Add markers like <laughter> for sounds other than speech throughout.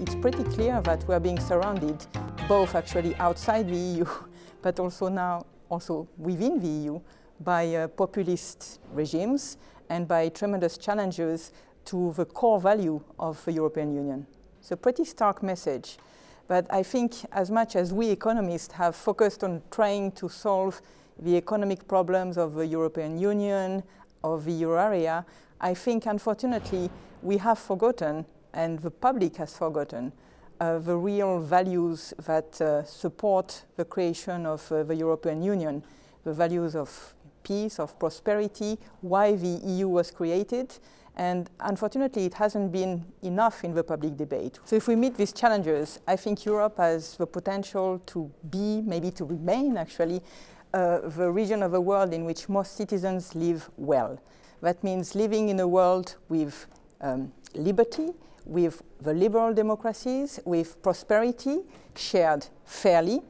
it's pretty clear that we are being surrounded, both actually outside the EU, <laughs> but also now also within the EU, by uh, populist regimes and by tremendous challenges to the core value of the European Union. It's a pretty stark message. But I think as much as we economists have focused on trying to solve the economic problems of the European Union, of the euro area, I think unfortunately we have forgotten and the public has forgotten uh, the real values that uh, support the creation of uh, the European Union, the values of peace, of prosperity, why the EU was created. And unfortunately, it hasn't been enough in the public debate. So if we meet these challenges, I think Europe has the potential to be, maybe to remain actually, uh, the region of the world in which most citizens live well. That means living in a world with um, liberty, with the liberal democracies, with prosperity shared fairly,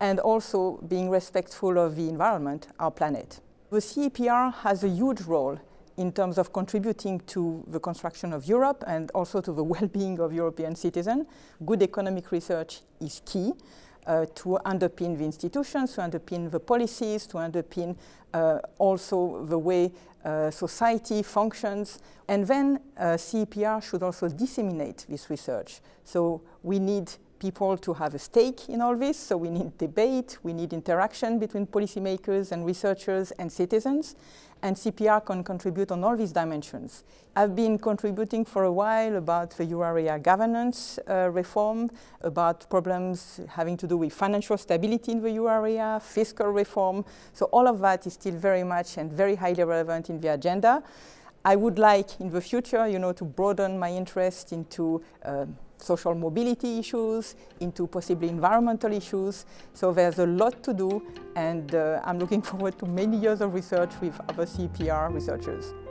and also being respectful of the environment, our planet. The CEPR has a huge role in terms of contributing to the construction of Europe and also to the <laughs> well-being of European citizens. Good economic research is key. Uh, to underpin the institutions, to underpin the policies, to underpin uh, also the way uh, society functions. And then CEPR should also disseminate this research. So we need people to have a stake in all this. So we need debate, we need interaction between policymakers and researchers and citizens. And CPR can contribute on all these dimensions. I've been contributing for a while about the euro area governance uh, reform, about problems having to do with financial stability in the euro area, fiscal reform. So all of that is still very much and very highly relevant in the agenda. I would like in the future, you know, to broaden my interest into um, social mobility issues, into possibly environmental issues. So there's a lot to do and uh, I'm looking <laughs> forward to many years of research with other CPR researchers.